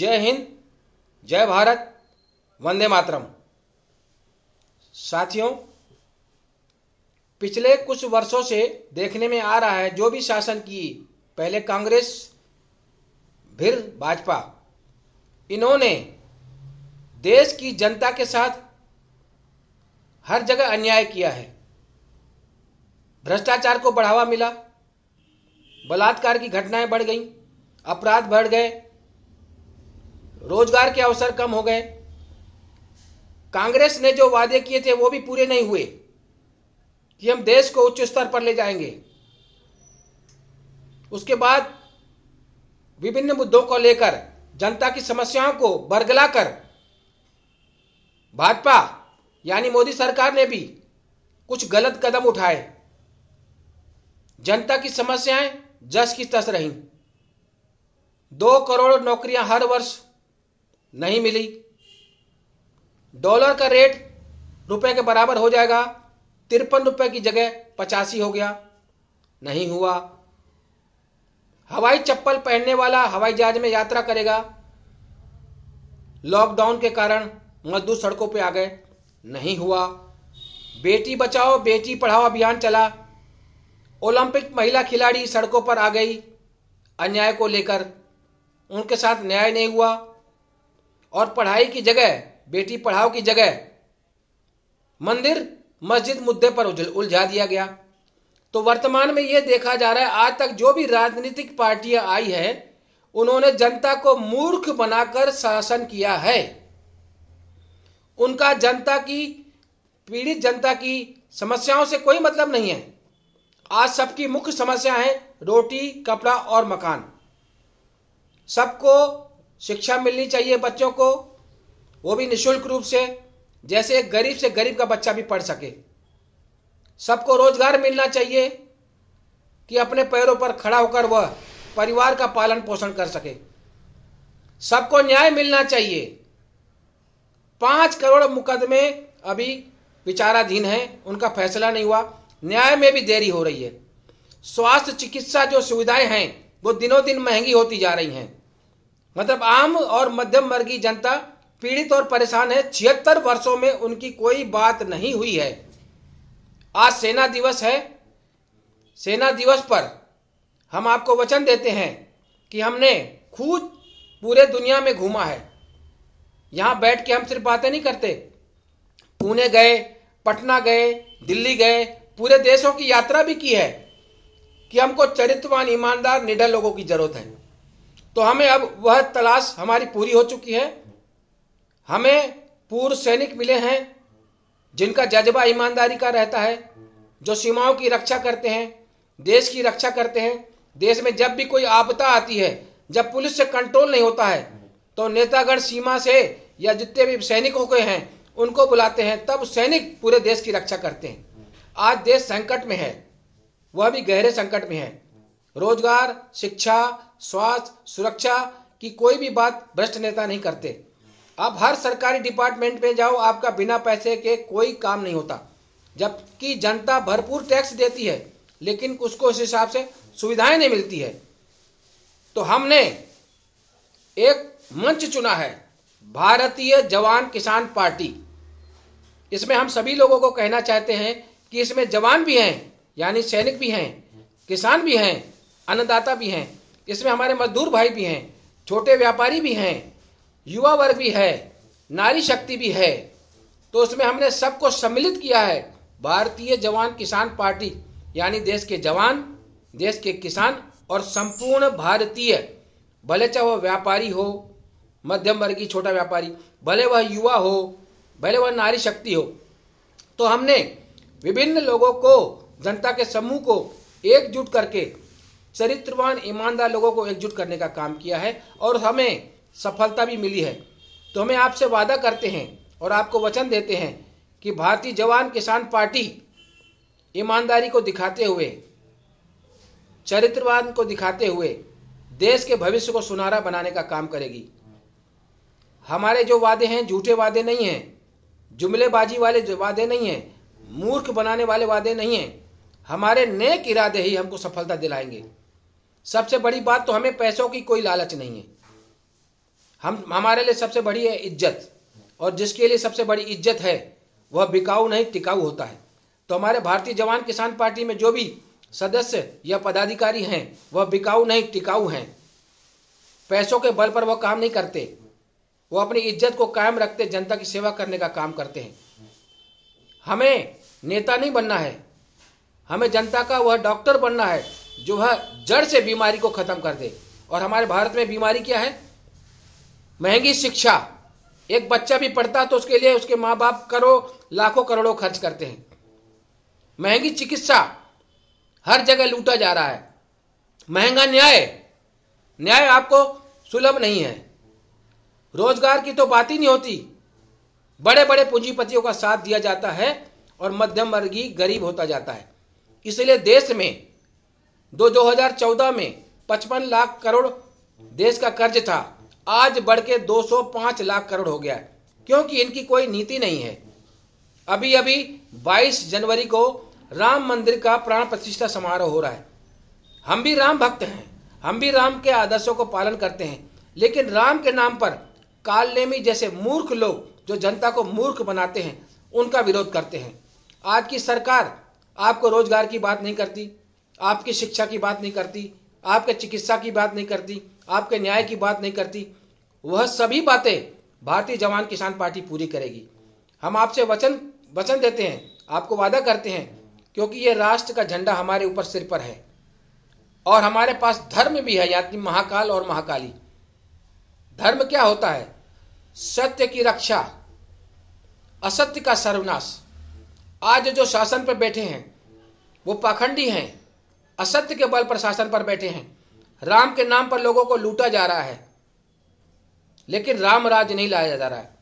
जय हिंद जय भारत वंदे मातरम साथियों पिछले कुछ वर्षों से देखने में आ रहा है जो भी शासन की पहले कांग्रेस फिर भाजपा इन्होंने देश की जनता के साथ हर जगह अन्याय किया है भ्रष्टाचार को बढ़ावा मिला बलात्कार की घटनाएं बढ़ गई अपराध बढ़ गए रोजगार के अवसर कम हो गए कांग्रेस ने जो वादे किए थे वो भी पूरे नहीं हुए कि हम देश को उच्च स्तर पर ले जाएंगे उसके बाद विभिन्न मुद्दों को लेकर जनता की समस्याओं को बरगलाकर भाजपा यानी मोदी सरकार ने भी कुछ गलत कदम उठाए जनता की समस्याएं जस की तस रहीं दो करोड़ नौकरियां हर वर्ष नहीं मिली डॉलर का रेट रुपए के बराबर हो जाएगा तिरपन रुपए की जगह पचासी हो गया नहीं हुआ हवाई चप्पल पहनने वाला हवाई जहाज में यात्रा करेगा लॉकडाउन के कारण मजदूर सड़कों पर आ गए नहीं हुआ बेटी बचाओ बेटी पढ़ाओ अभियान चला ओलंपिक महिला खिलाड़ी सड़कों पर आ गई अन्याय को लेकर उनके साथ न्याय नहीं हुआ और पढ़ाई की जगह बेटी पढ़ाओ की जगह मंदिर मस्जिद मुद्दे पर उलझा दिया गया तो वर्तमान में यह देखा जा रहा है आज तक जो भी राजनीतिक पार्टियां आई हैं उन्होंने जनता को मूर्ख बनाकर शासन किया है उनका जनता की पीड़ित जनता की समस्याओं से कोई मतलब नहीं है आज सबकी मुख्य समस्या है रोटी कपड़ा और मकान सबको शिक्षा मिलनी चाहिए बच्चों को वो भी निशुल्क रूप से जैसे एक गरीब से गरीब का बच्चा भी पढ़ सके सबको रोजगार मिलना चाहिए कि अपने पैरों पर खड़ा होकर वह परिवार का पालन पोषण कर सके सबको न्याय मिलना चाहिए पांच करोड़ मुकदमे अभी विचाराधीन हैं उनका फैसला नहीं हुआ न्याय में भी देरी हो रही है स्वास्थ्य चिकित्सा जो सुविधाएं हैं वो दिनों दिन महंगी होती जा रही हैं मतलब आम और मध्यम वर्गीय जनता पीड़ित और परेशान है छिहत्तर वर्षों में उनकी कोई बात नहीं हुई है आज सेना दिवस है सेना दिवस पर हम आपको वचन देते हैं कि हमने खूब पूरे दुनिया में घूमा है यहां बैठ के हम सिर्फ बातें नहीं करते पुणे गए पटना गए दिल्ली गए पूरे देशों की यात्रा भी की है कि हमको चरित्रवान ईमानदार निडर लोगों की जरूरत है तो हमें अब वह तलाश हमारी पूरी हो चुकी है हमें पूर्व सैनिक मिले हैं जिनका जज्बा ईमानदारी का रहता है जो सीमाओं की रक्षा करते हैं देश की रक्षा करते हैं देश में जब भी कोई आपदा आती है जब पुलिस से कंट्रोल नहीं होता है तो नेतागढ़ सीमा से या जितने भी सैनिक हो गए हैं उनको बुलाते हैं तब सैनिक पूरे देश की रक्षा करते हैं आज देश संकट में है वह भी गहरे संकट में है रोजगार शिक्षा स्वास्थ्य सुरक्षा की कोई भी बात भ्रष्ट नेता नहीं करते आप हर सरकारी डिपार्टमेंट में जाओ आपका बिना पैसे के कोई काम नहीं होता जबकि जनता भरपूर टैक्स देती है लेकिन उसको उस हिसाब से सुविधाएं नहीं मिलती है तो हमने एक मंच चुना है भारतीय जवान किसान पार्टी इसमें हम सभी लोगों को कहना चाहते हैं कि इसमें जवान भी हैं यानी सैनिक भी हैं किसान भी हैं अन्नदाता भी हैं इसमें हमारे मजदूर भाई भी हैं छोटे व्यापारी भी हैं युवा वर्ग भी है नारी शक्ति भी है तो उसमें हमने सबको सम्मिलित किया है भारतीय जवान किसान पार्टी यानी देश के जवान देश के किसान और संपूर्ण भारतीय भले चाहे वह व्यापारी हो मध्यम वर्गीय छोटा व्यापारी भले वह युवा हो भले वह नारी शक्ति हो तो हमने विभिन्न लोगों को जनता के समूह को एकजुट करके चरित्रवान ईमानदार लोगों को एकजुट करने का काम किया है और हमें सफलता भी मिली है तो हमें आपसे वादा करते हैं और आपको वचन देते हैं कि भारतीय जवान किसान पार्टी ईमानदारी को दिखाते हुए चरित्रवान को दिखाते हुए देश के भविष्य को सुनहरा बनाने का काम करेगी हमारे जो वादे हैं झूठे वादे नहीं हैं जुमलेबाजी वाले वादे नहीं हैं मूर्ख बनाने वाले वादे नहीं हैं हमारे नेक इरादे ही हमको सफलता दिलाएंगे सबसे बड़ी बात तो हमें पैसों की कोई लालच नहीं है हम हमारे लिए सबसे बड़ी है इज्जत और जिसके लिए सबसे बड़ी इज्जत है वह बिकाऊ नहीं टिकाऊ होता है तो हमारे भारतीय जवान किसान पार्टी में जो भी सदस्य या पदाधिकारी हैं वह बिकाऊ नहीं टिकाऊ हैं पैसों के बल पर वह काम नहीं करते वो अपनी इज्जत को कायम रखते जनता की सेवा करने का काम करते हैं हमें नेता नहीं बनना है हमें जनता का वह डॉक्टर बनना है जो है जड़ से बीमारी को खत्म कर दे और हमारे भारत में बीमारी क्या है महंगी शिक्षा एक बच्चा भी पढ़ता तो उसके लिए उसके माँ बाप करो लाखों करोड़ों खर्च करते हैं महंगी चिकित्सा हर जगह लूटा जा रहा है महंगा न्याय न्याय आपको सुलभ नहीं है रोजगार की तो बात ही नहीं होती बड़े बड़े पूंजीपतियों का साथ दिया जाता है और मध्यम वर्गीय गरीब होता जाता है इसलिए देश में दो 2014 में 55 लाख करोड़ देश का कर्ज था आज बढ़ के 205 लाख करोड़ हो गया है क्योंकि इनकी कोई नीति नहीं है अभी अभी 22 जनवरी को राम मंदिर का प्राण प्रतिष्ठा समारोह हो रहा है हम भी राम भक्त हैं हम भी राम के आदर्शों को पालन करते हैं लेकिन राम के नाम पर कालनेमी जैसे मूर्ख लोग जो जनता को मूर्ख बनाते हैं उनका विरोध करते हैं आज की सरकार आपको रोजगार की बात नहीं करती आपकी शिक्षा की बात नहीं करती आपके चिकित्सा की बात नहीं करती आपके न्याय की बात नहीं करती वह सभी बातें भारतीय जवान किसान पार्टी पूरी करेगी हम आपसे वचन वचन देते हैं आपको वादा करते हैं क्योंकि ये राष्ट्र का झंडा हमारे ऊपर सिर पर है और हमारे पास धर्म भी है यानी महाकाल और महाकाली धर्म क्या होता है सत्य की रक्षा असत्य का सर्वनाश आज जो शासन पर बैठे हैं वो पाखंडी हैं असत्य के बल पर शासन पर बैठे हैं राम के नाम पर लोगों को लूटा जा रहा है लेकिन राम राज नहीं लाया जा रहा है